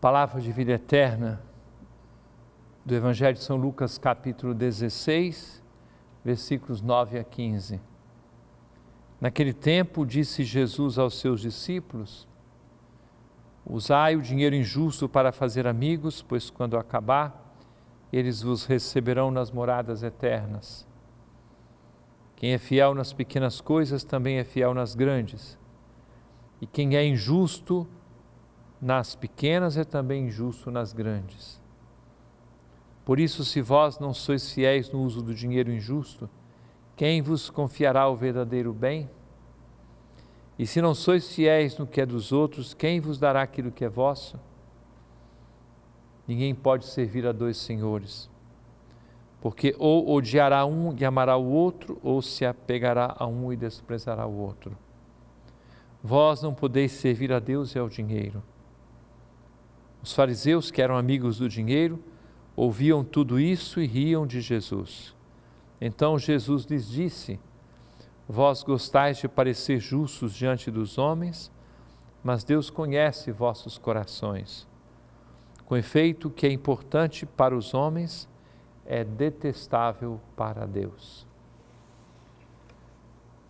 Palavra de vida eterna do Evangelho de São Lucas, capítulo 16, versículos 9 a 15. Naquele tempo, disse Jesus aos seus discípulos: Usai o dinheiro injusto para fazer amigos, pois quando acabar, eles vos receberão nas moradas eternas. Quem é fiel nas pequenas coisas também é fiel nas grandes. E quem é injusto nas pequenas é também injusto nas grandes. Por isso, se vós não sois fiéis no uso do dinheiro injusto, quem vos confiará o verdadeiro bem? E se não sois fiéis no que é dos outros, quem vos dará aquilo que é vosso? Ninguém pode servir a dois senhores, porque ou odiará um e amará o outro, ou se apegará a um e desprezará o outro. Vós não podeis servir a Deus e ao dinheiro. Os fariseus, que eram amigos do dinheiro, ouviam tudo isso e riam de Jesus. Então Jesus lhes disse: Vós gostais de parecer justos diante dos homens, mas Deus conhece vossos corações. Com efeito, o que é importante para os homens é detestável para Deus.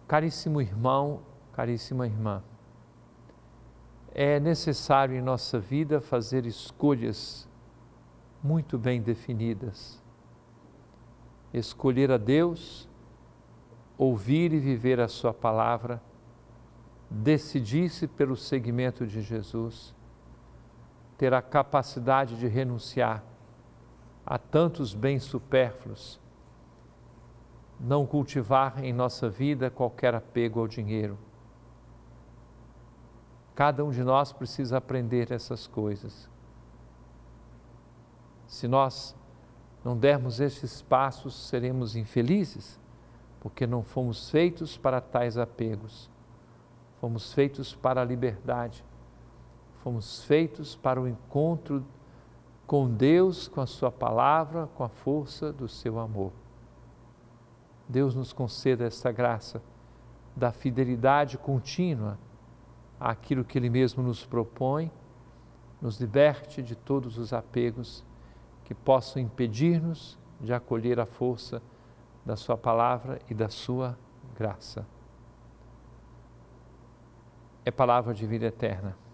Caríssimo irmão, caríssima irmã, é necessário em nossa vida fazer escolhas muito bem definidas. Escolher a Deus, ouvir e viver a Sua palavra, decidir-se pelo seguimento de Jesus, ter a capacidade de renunciar a tantos bens supérfluos, não cultivar em nossa vida qualquer apego ao dinheiro Cada um de nós precisa aprender essas coisas. Se nós não dermos estes passos, seremos infelizes, porque não fomos feitos para tais apegos. Fomos feitos para a liberdade. Fomos feitos para o encontro com Deus, com a Sua palavra, com a força do seu amor. Deus nos conceda essa graça da fidelidade contínua àquilo que Ele mesmo nos propõe, nos liberte de todos os apegos que possam impedir-nos de acolher a força da Sua palavra e da Sua graça. É palavra de vida eterna.